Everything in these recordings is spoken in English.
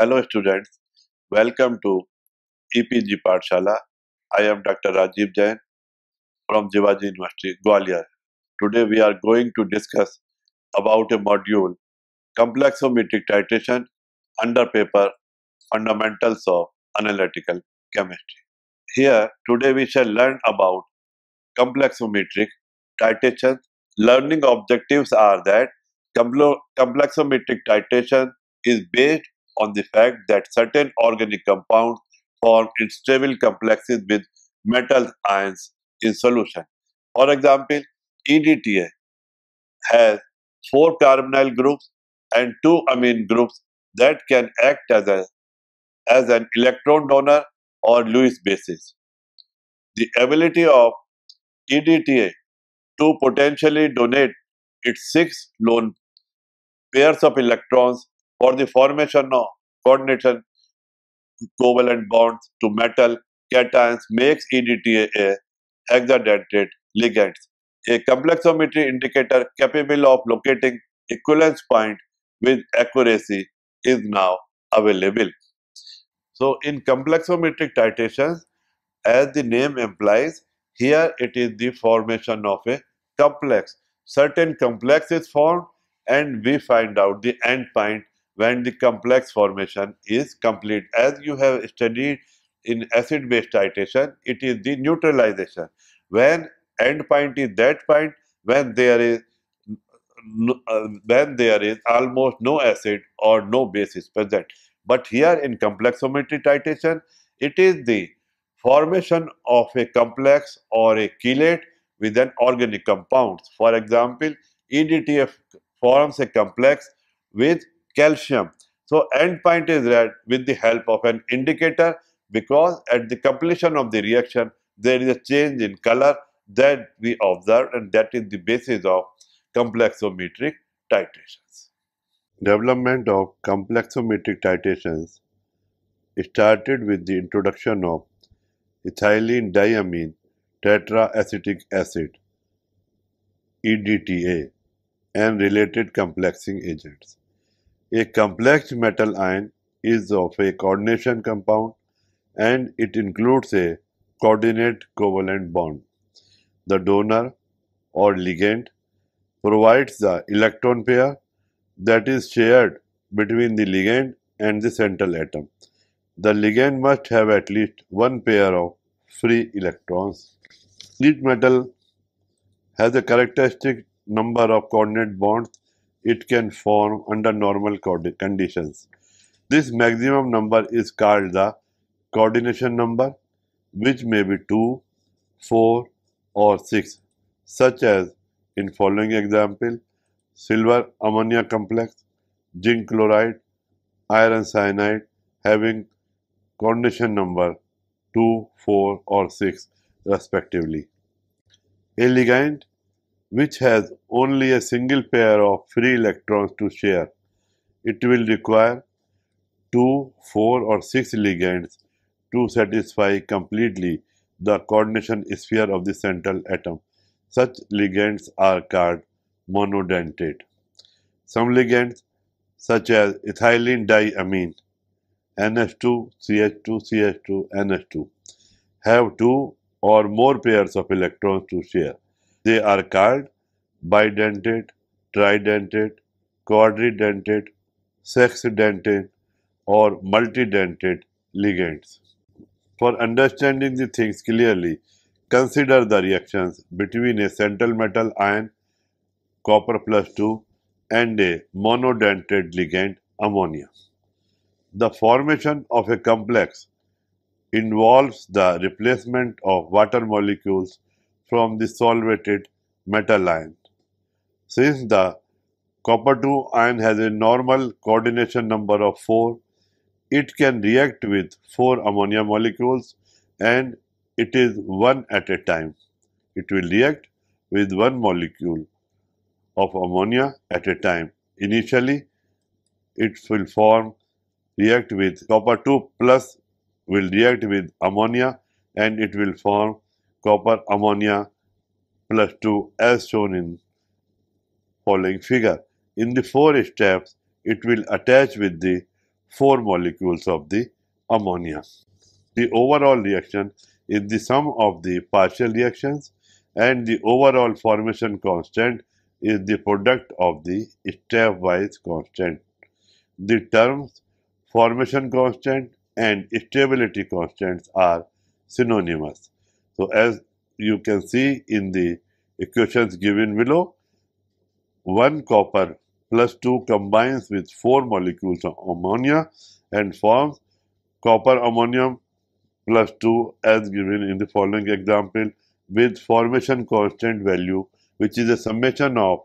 Hello students, welcome to EPG Parshala. I am Dr. Rajiv Jain from Jivaji University, Gwalior. Today we are going to discuss about a module Complexometric Titration under paper Fundamentals of Analytical Chemistry. Here today we shall learn about complexometric titration. Learning objectives are that complexometric titration is based on the fact that certain organic compounds form unstable complexes with metal ions in solution. For example, EDTA has four carbonyl groups and two amine groups that can act as, a, as an electron donor or Lewis basis. The ability of EDTA to potentially donate its six lone pairs of electrons for the formation of coordinated covalent bonds to metal cations makes EDTA a hexadentate ligand. A complexometry indicator capable of locating equivalence point with accuracy is now available. So, in complexometric titrations, as the name implies, here it is the formation of a complex. Certain complex is formed and we find out the endpoint when the complex formation is complete. As you have studied in acid-base titration, it is the neutralization. When end point is that point, when there is when there is almost no acid or no base is present. But here in complexometry titration, it is the formation of a complex or a chelate with an organic compound. For example, EDTF forms a complex with calcium. So end point is that with the help of an indicator because at the completion of the reaction there is a change in color that we observe and that is the basis of complexometric titrations. Development of complexometric titrations started with the introduction of ethylene diamine tetraacetic acid EDTA and related complexing agents. A complex metal ion is of a coordination compound and it includes a coordinate covalent bond. The donor or ligand provides the electron pair that is shared between the ligand and the central atom. The ligand must have at least one pair of free electrons. Each metal has a characteristic number of coordinate bonds it can form under normal conditions. This maximum number is called the coordination number which may be 2, 4 or 6 such as in following example silver ammonia complex, zinc chloride, iron cyanide having coordination number 2, 4 or 6 respectively. A ligand which has only a single pair of free electrons to share. It will require 2, 4 or 6 ligands to satisfy completely the coordination sphere of the central atom. Such ligands are called monodentate. Some ligands such as ethylene diamine NH2, CH2, CH2, NH2 have two or more pairs of electrons to share. They are called bidentate, tridentate, quadridentate, sexdentate or multidentate ligands. For understanding the things clearly, consider the reactions between a central metal ion copper plus 2 and a monodentate ligand ammonia. The formation of a complex involves the replacement of water molecules from the solvated metal ion. Since the copper 2 ion has a normal coordination number of 4, it can react with 4 ammonia molecules and it is one at a time. It will react with one molecule of ammonia at a time. Initially, it will form react with copper 2 plus will react with ammonia and it will form copper ammonia plus 2 as shown in following figure. In the four steps, it will attach with the four molecules of the ammonia. The overall reaction is the sum of the partial reactions and the overall formation constant is the product of the stepwise constant. The terms formation constant and stability constants are synonymous. So as you can see in the equations given below, 1 copper plus 2 combines with 4 molecules of ammonia and forms copper ammonium plus 2 as given in the following example with formation constant value which is a summation of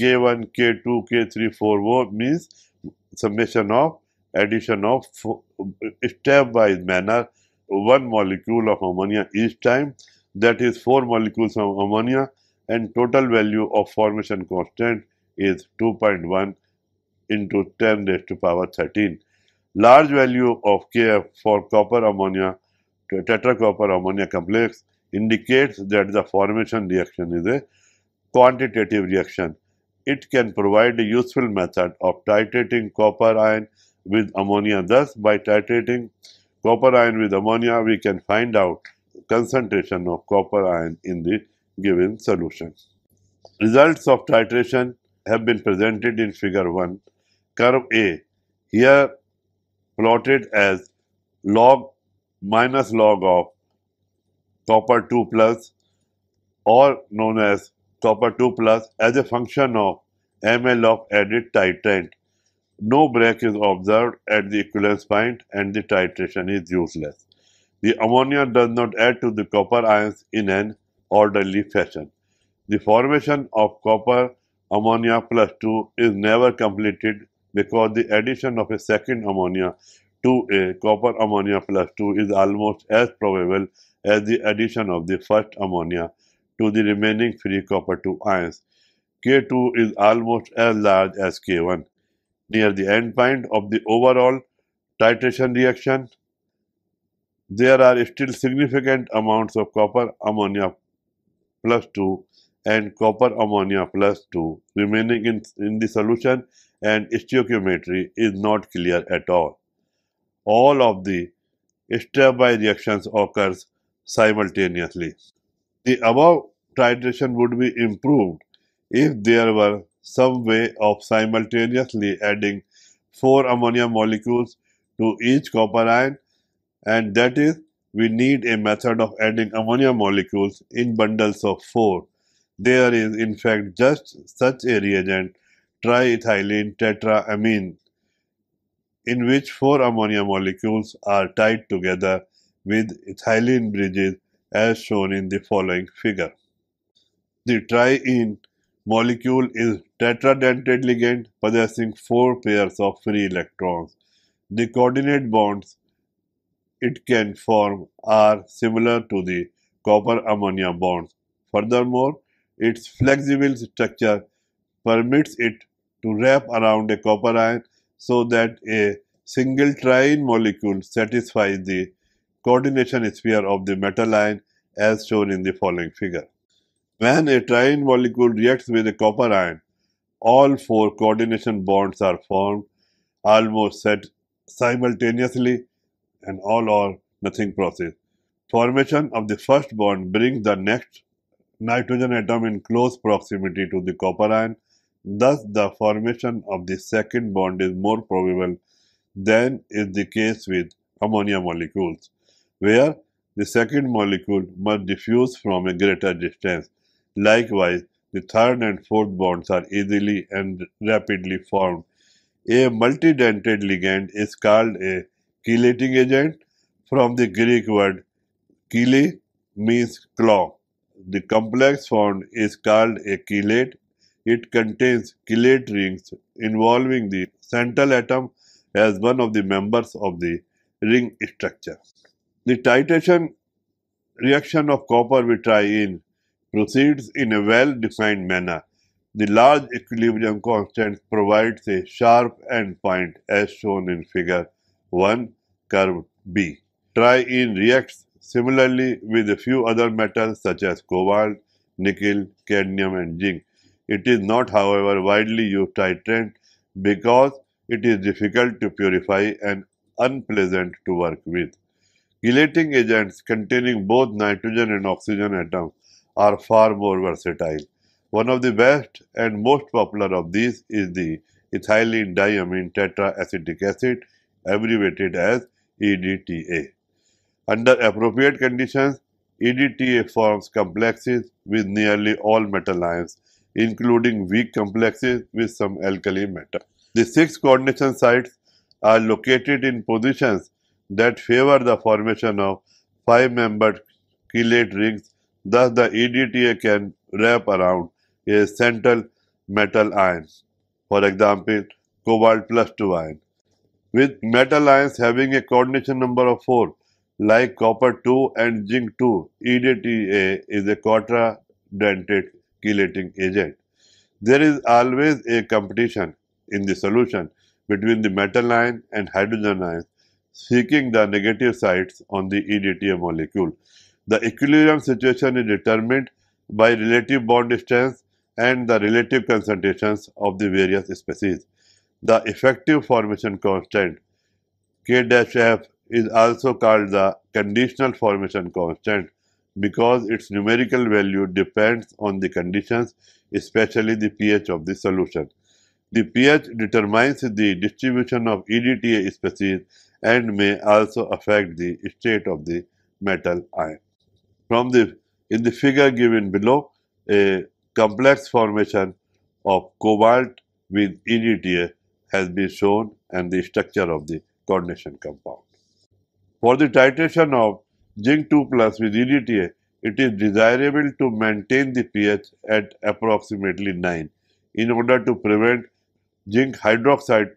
K1, K2, K3, 4, means summation of addition of stepwise manner one molecule of ammonia each time that is 4 molecules of ammonia and total value of formation constant is 2.1 into 10 raised to power 13. Large value of Kf for copper ammonia tetracopper ammonia complex indicates that the formation reaction is a quantitative reaction. It can provide a useful method of titrating copper ion with ammonia thus by titrating copper ion with ammonia, we can find out concentration of copper ion in the given solution. Results of titration have been presented in figure 1. Curve A here plotted as log minus log of copper 2 plus or known as copper 2 plus as a function of ml of added titrant no break is observed at the equivalence point and the titration is useless. The ammonia does not add to the copper ions in an orderly fashion. The formation of copper ammonia plus 2 is never completed because the addition of a second ammonia to a copper ammonia plus 2 is almost as probable as the addition of the first ammonia to the remaining free copper 2 ions. K2 is almost as large as K1 near the end point of the overall titration reaction. There are still significant amounts of copper ammonia plus 2 and copper ammonia plus 2 remaining in, in the solution and stoichiometry is not clear at all. All of the step-by reactions occurs simultaneously. The above titration would be improved if there were some way of simultaneously adding 4 ammonia molecules to each copper ion and that is we need a method of adding ammonia molecules in bundles of 4. There is in fact just such a reagent triethylene tetraamine in which 4 ammonia molecules are tied together with ethylene bridges as shown in the following figure. The triene molecule is tetradentate ligand possessing four pairs of free electrons. The coordinate bonds it can form are similar to the copper ammonia bonds. Furthermore, its flexible structure permits it to wrap around a copper ion so that a single triene molecule satisfies the coordination sphere of the metal ion as shown in the following figure. When a triene molecule reacts with a copper ion, all four coordination bonds are formed almost simultaneously and all or nothing process. Formation of the first bond brings the next nitrogen atom in close proximity to the copper ion. Thus, the formation of the second bond is more probable than is the case with ammonia molecules, where the second molecule must diffuse from a greater distance. Likewise, the third and fourth bonds are easily and rapidly formed. A multidentate ligand is called a chelating agent from the Greek word chele means claw. The complex formed is called a chelate. It contains chelate rings involving the central atom as one of the members of the ring structure. The titration reaction of copper with triene proceeds in a well-defined manner. The large equilibrium constant provides a sharp endpoint as shown in figure 1, curve B. Triene reacts similarly with a few other metals such as cobalt, nickel, cadmium and zinc. It is not however widely used titrant because it is difficult to purify and unpleasant to work with. Chelating agents containing both nitrogen and oxygen atoms are far more versatile. One of the best and most popular of these is the ethylene diamine tetraacetic acid, abbreviated as EDTA. Under appropriate conditions, EDTA forms complexes with nearly all metal ions, including weak complexes with some alkali metal. The six coordination sites are located in positions that favor the formation of five-membered chelate rings Thus, the EDTA can wrap around a central metal ion, for example, cobalt plus 2 ion. With metal ions having a coordination number of 4, like copper 2 and zinc 2, EDTA is a quadradentate chelating agent. There is always a competition in the solution between the metal ion and hydrogen ions seeking the negative sites on the EDTA molecule. The equilibrium situation is determined by relative bond strength and the relative concentrations of the various species. The effective formation constant K dash F is also called the conditional formation constant because its numerical value depends on the conditions, especially the pH of the solution. The pH determines the distribution of EDTA species and may also affect the state of the metal ion from the in the figure given below a complex formation of cobalt with EDTA has been shown and the structure of the coordination compound. For the titration of zinc 2 plus with EDTA, it is desirable to maintain the pH at approximately 9 in order to prevent zinc hydroxide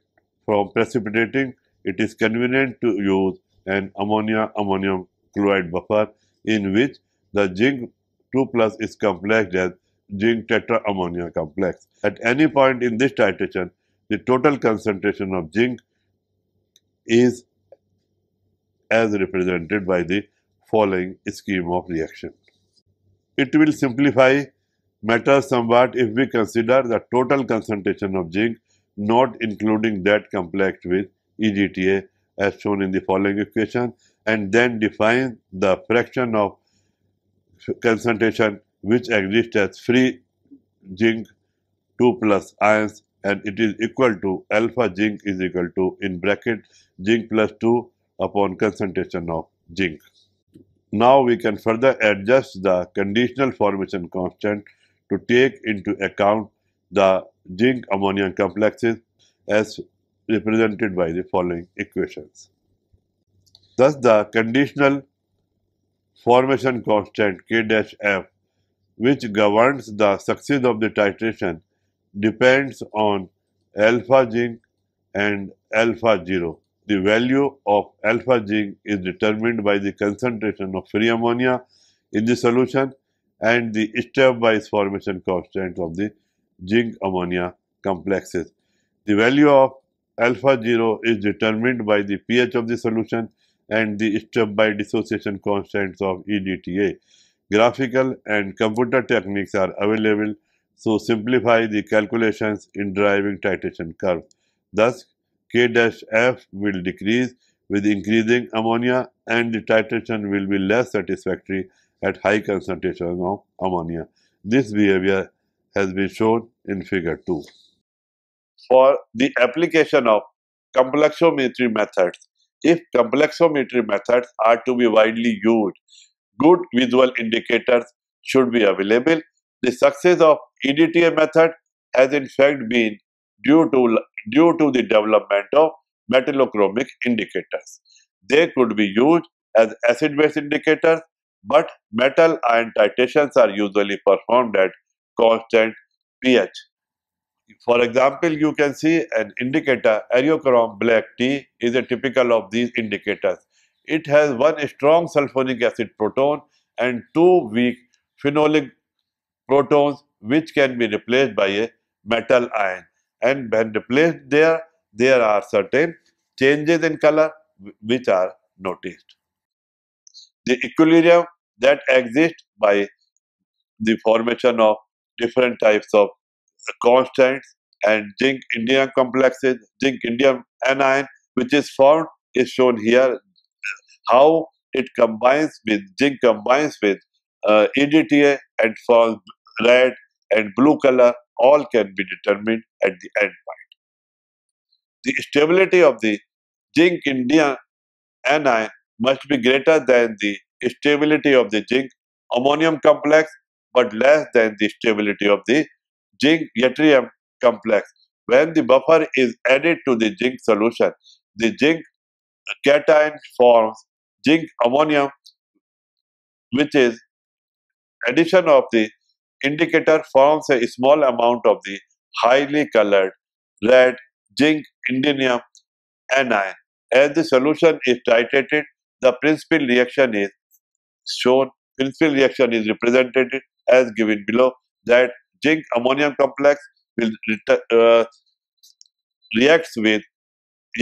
from precipitating. It is convenient to use an ammonia ammonium chloride buffer in which the zinc 2 plus is complexed as zinc tetraammonia complex. At any point in this titration, the total concentration of zinc is as represented by the following scheme of reaction. It will simplify matter somewhat if we consider the total concentration of zinc not including that complexed with EGTA as shown in the following equation and then define the fraction of concentration which exists as free zinc 2 plus ions and it is equal to alpha zinc is equal to in bracket zinc plus 2 upon concentration of zinc. Now we can further adjust the conditional formation constant to take into account the zinc ammonia complexes as represented by the following equations. Thus, the conditional formation constant K dash F, which governs the success of the titration, depends on alpha jing and alpha 0. The value of alpha jing is determined by the concentration of free ammonia in the solution and the stepwise formation constant of the zinc ammonia complexes. The value of alpha 0 is determined by the pH of the solution and the step by dissociation constants of EDTA. Graphical and computer techniques are available so simplify the calculations in driving titration curve. Thus, K-F will decrease with increasing ammonia and the titration will be less satisfactory at high concentration of ammonia. This behavior has been shown in figure 2. For the application of complexometry methods, if complexometry methods are to be widely used, good visual indicators should be available. The success of EDTA method has in fact been due to, due to the development of metallochromic indicators. They could be used as acid-base indicators, but metal ion titrations are usually performed at constant pH. For example, you can see an indicator, Aerocorom black tea is a typical of these indicators. It has one strong sulfonic acid proton and two weak phenolic protons which can be replaced by a metal ion. And when replaced there, there are certain changes in color which are noticed. The equilibrium that exists by the formation of different types of Constants and zinc indium complexes, zinc indium anion, which is formed is shown here. How it combines with zinc combines with uh, EDTA and forms red and blue color. All can be determined at the end point. The stability of the zinc indium anion must be greater than the stability of the zinc ammonium complex but less than the stability of the zinc yttrium complex. When the buffer is added to the zinc solution, the zinc cation forms zinc ammonium, which is addition of the indicator forms a small amount of the highly colored red zinc indium anion. As the solution is titrated, the principal reaction is shown. Principal reaction is represented as given below that zinc ammonium complex will uh, with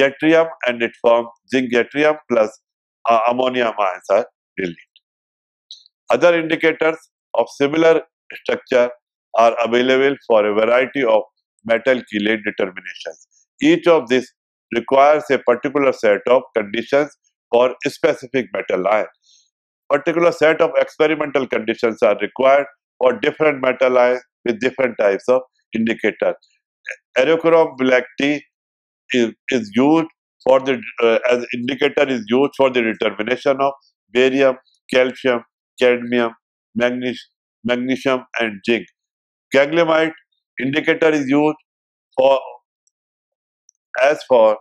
yttrium and it forms zinc yttrium plus uh, ammonium ions are released. Other indicators of similar structure are available for a variety of metal chelate determinations. Each of these requires a particular set of conditions for specific metal ion. Particular set of experimental conditions are required for different metal ions with different types of indicators. Aerocorum black tea is, is used for the uh, as indicator is used for the determination of barium, calcium, cadmium, magnesium, magnesium and zinc. Gangliamide indicator is used for as for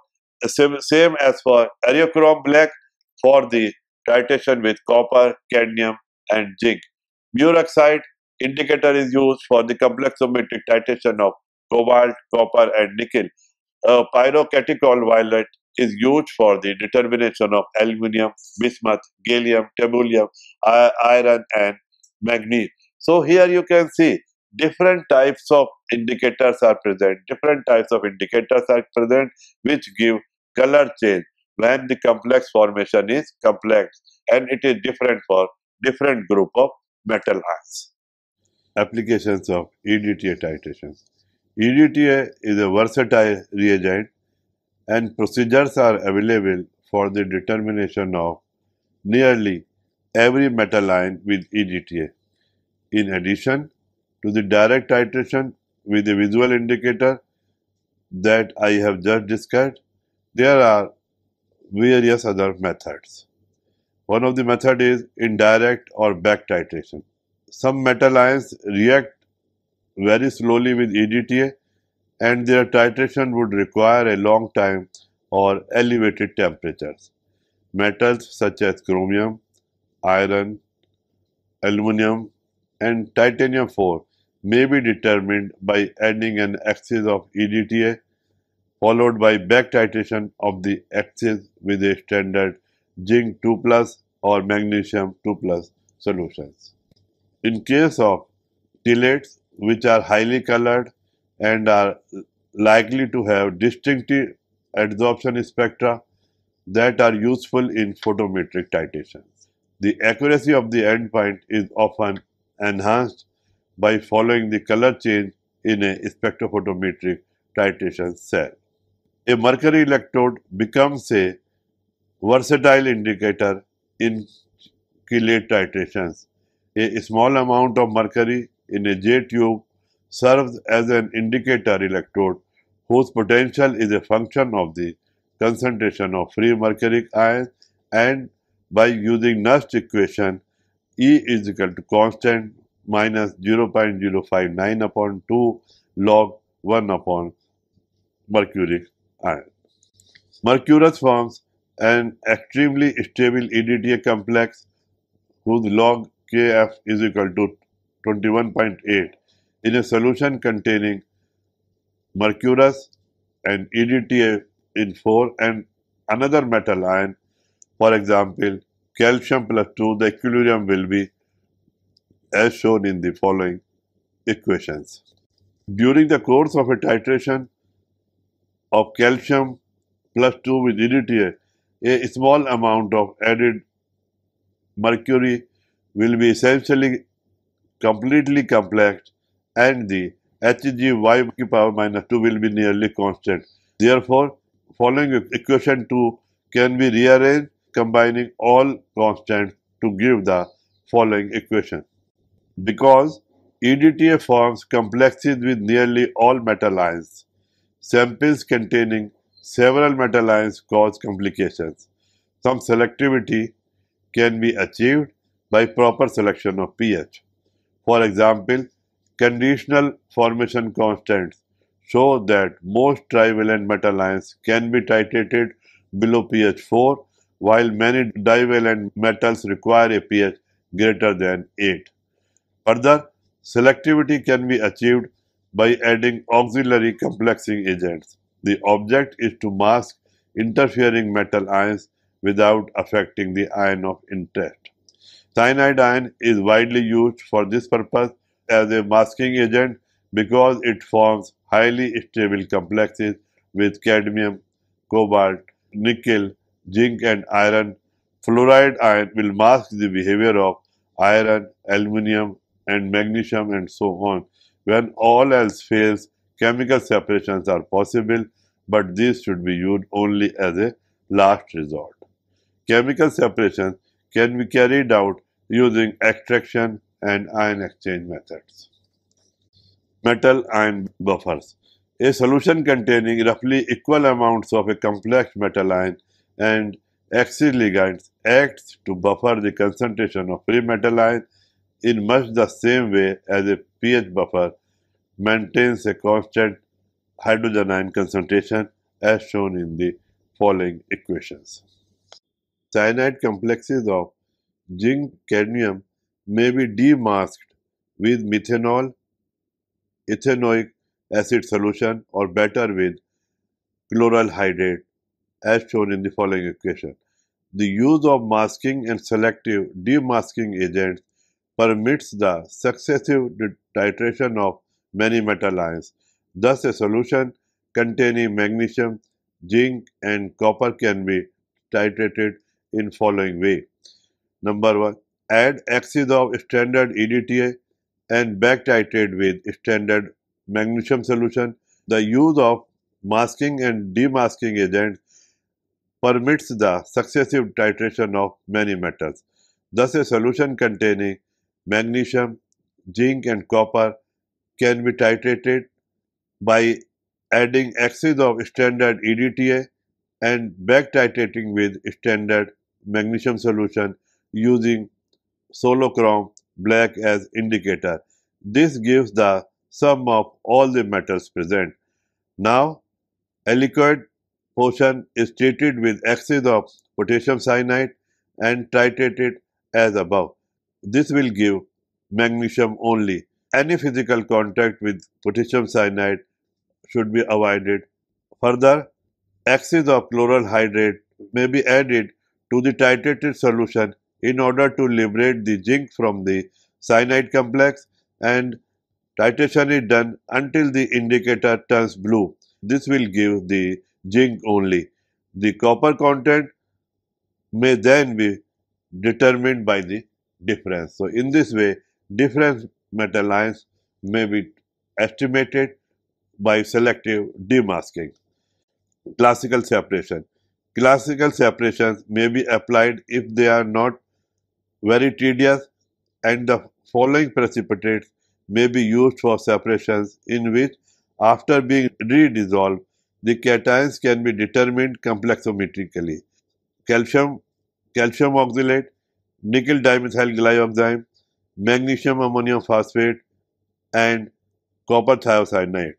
same, same as for aerochrome black for the titration with copper, cadmium and zinc. Muroxide indicator is used for the complexometric titration of cobalt, copper, and nickel. A pyrocatechol violet is used for the determination of aluminium, bismuth, gallium, tabullium, iron, and manganese. So here you can see different types of indicators are present, different types of indicators are present which give color change when the complex formation is complex and it is different for different group of metal ions applications of EDTA titration. EDTA is a versatile reagent and procedures are available for the determination of nearly every metal ion with EDTA. In addition to the direct titration with the visual indicator that I have just discussed, there are various other methods. One of the method is indirect or back titration some metal ions react very slowly with EDTA and their titration would require a long time or elevated temperatures. Metals such as chromium, iron, aluminum and titanium 4 may be determined by adding an axis of EDTA followed by back titration of the axis with a standard zinc 2 plus or magnesium 2 plus solutions. In case of tillets which are highly colored and are likely to have distinctive adsorption spectra that are useful in photometric titration. The accuracy of the endpoint is often enhanced by following the color change in a spectrophotometric titration cell. A mercury electrode becomes a versatile indicator in chelate titrations a small amount of mercury in a J tube serves as an indicator electrode whose potential is a function of the concentration of free mercuric ions and by using Nernst equation E is equal to constant minus 0.059 upon 2 log 1 upon mercuric ion. Mercurus forms an extremely stable EDTA complex whose log Kf is equal to 21.8 in a solution containing mercurous and EDTA in 4 and another metal ion, for example, calcium plus 2, the equilibrium will be as shown in the following equations. During the course of a titration of calcium plus 2 with EDTA, a small amount of added mercury will be essentially completely complex and the hgy to power minus 2 will be nearly constant. Therefore, following equation 2 can be rearranged combining all constants to give the following equation. Because EDTA forms complexes with nearly all metal ions, samples containing several metal ions cause complications. Some selectivity can be achieved by proper selection of pH. For example, conditional formation constants show that most trivalent metal ions can be titrated below pH 4 while many divalent metals require a pH greater than 8. Further, selectivity can be achieved by adding auxiliary complexing agents. The object is to mask interfering metal ions without affecting the ion of interest. Cyanide ion is widely used for this purpose as a masking agent because it forms highly stable complexes with cadmium, cobalt, nickel, zinc and iron. Fluoride ion will mask the behavior of iron, aluminium and magnesium and so on. When all else fails, chemical separations are possible but these should be used only as a last resort. Chemical separations can be carried out using extraction and ion exchange methods. Metal ion buffers. A solution containing roughly equal amounts of a complex metal ion and axis ligands acts to buffer the concentration of free metal ion in much the same way as a pH buffer maintains a constant hydrogen ion concentration as shown in the following equations cyanide complexes of zinc cadmium may be demasked with methanol, ethanoic acid solution or better with chloral hydrate as shown in the following equation. The use of masking and selective demasking agents permits the successive titration of many metal ions. Thus, a solution containing magnesium, zinc, and copper can be titrated in following way. Number 1. Add axes of standard EDTA and back titrate with standard magnesium solution. The use of masking and demasking agents permits the successive titration of many metals. Thus, a solution containing magnesium, zinc, and copper can be titrated by adding axes of standard EDTA and back titrating with standard magnesium solution using solochrome black as indicator. This gives the sum of all the metals present. Now, aliquid portion is treated with excess of potassium cyanide and titrated as above. This will give magnesium only. Any physical contact with potassium cyanide should be avoided. Further, excess of chloral hydrate may be added to the titrated solution in order to liberate the zinc from the cyanide complex and titration is done until the indicator turns blue. This will give the zinc only. The copper content may then be determined by the difference. So, in this way difference metal ions may be estimated by selective demasking. Classical separation. Classical separations may be applied if they are not very tedious and the following precipitates may be used for separations in which after being redissolved the cations can be determined complexometrically. Calcium, calcium oxalate, nickel dimethyl glyoxime, magnesium ammonium phosphate and copper thiocyanate.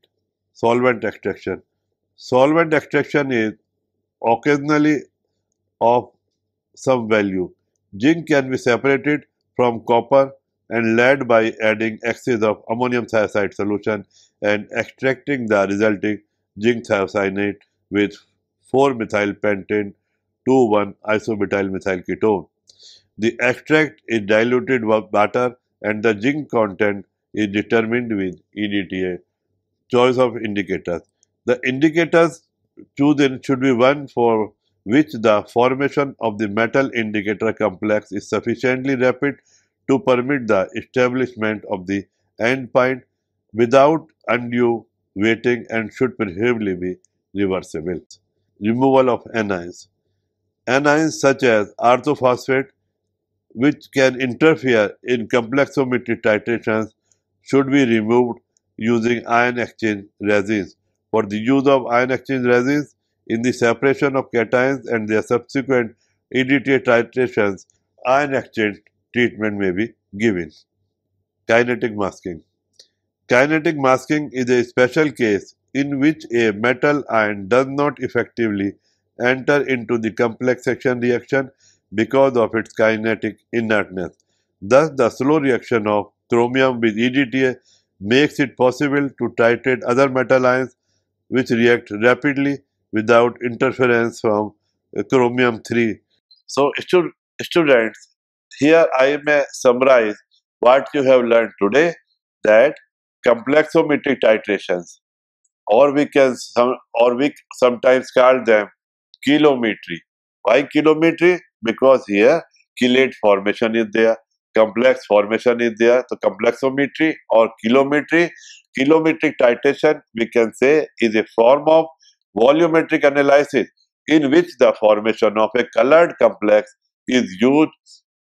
Solvent extraction. Solvent extraction is occasionally of some value. Zinc can be separated from copper and lead by adding excess of ammonium thiocyanate solution and extracting the resulting zinc thiocyanate with 4-methyl pentane 2,1 isobutyl methyl ketone. The extract is diluted with water and the zinc content is determined with EDTA. Choice of indicators. The indicators chosen should be one for which the formation of the metal indicator complex is sufficiently rapid to permit the establishment of the endpoint without undue waiting and should preferably be reversible. Removal of anions. Anions such as orthophosphate, which can interfere in complexometry titrations, should be removed using ion exchange resins for the use of ion exchange resins in the separation of cations and their subsequent EDTA titrations, ion exchange treatment may be given. Kinetic masking. Kinetic masking is a special case in which a metal ion does not effectively enter into the complex reaction because of its kinetic inertness. Thus, the slow reaction of chromium with EDTA makes it possible to titrate other metal ions which react rapidly without interference from uh, chromium 3. So, students, here I may summarize what you have learned today that complexometric titrations or we can or we sometimes call them kilometry. Why kilometry? Because here chelate formation is there complex formation is there. So complexometry or kilometry, kilometric titration we can say is a form of volumetric analysis in which the formation of a colored complex is used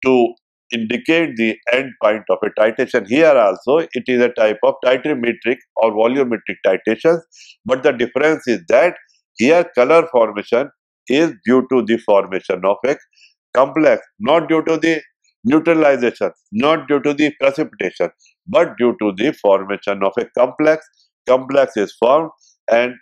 to indicate the end point of a titration. Here also it is a type of titrimetric or volumetric titration, but the difference is that here color formation is due to the formation of a complex, not due to the neutralization, not due to the precipitation, but due to the formation of a complex. Complex is formed and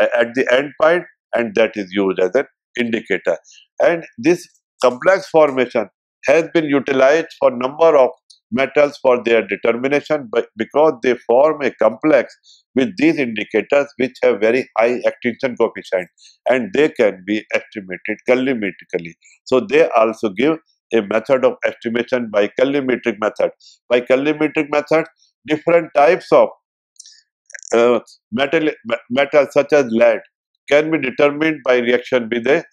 at the end point and that is used as an indicator. And this complex formation has been utilized for number of metals for their determination but because they form a complex with these indicators which have very high extinction coefficient and they can be estimated collimatically. So they also give a method of estimation by calimetric method. By calimetric method, different types of uh, metal, metal such as lead can be determined by reaction with a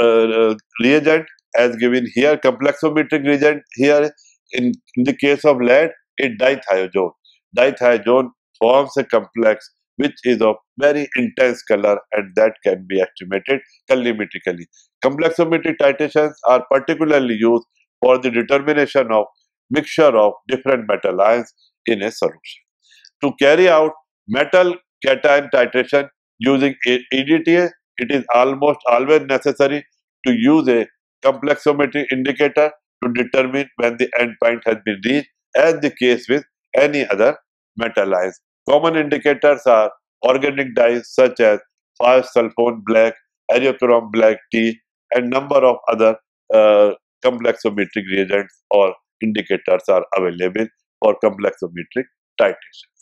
uh, uh reagent as given here, complexometric reagent here. In, in the case of lead, it dithiazole. Dithiazole forms a complex which is of very intense color and that can be estimated colorimetrically. Complexometric titrations are particularly used for the determination of mixture of different metal ions in a solution. To carry out metal cation titration using EDTA, it is almost always necessary to use a complexometric indicator to determine when the end point has been reached as the case with any other metal ions. Common indicators are organic dyes such as 5-sulfone black, aeroperum black tea, and number of other uh, complexometric reagents or indicators are available for complexometric titration.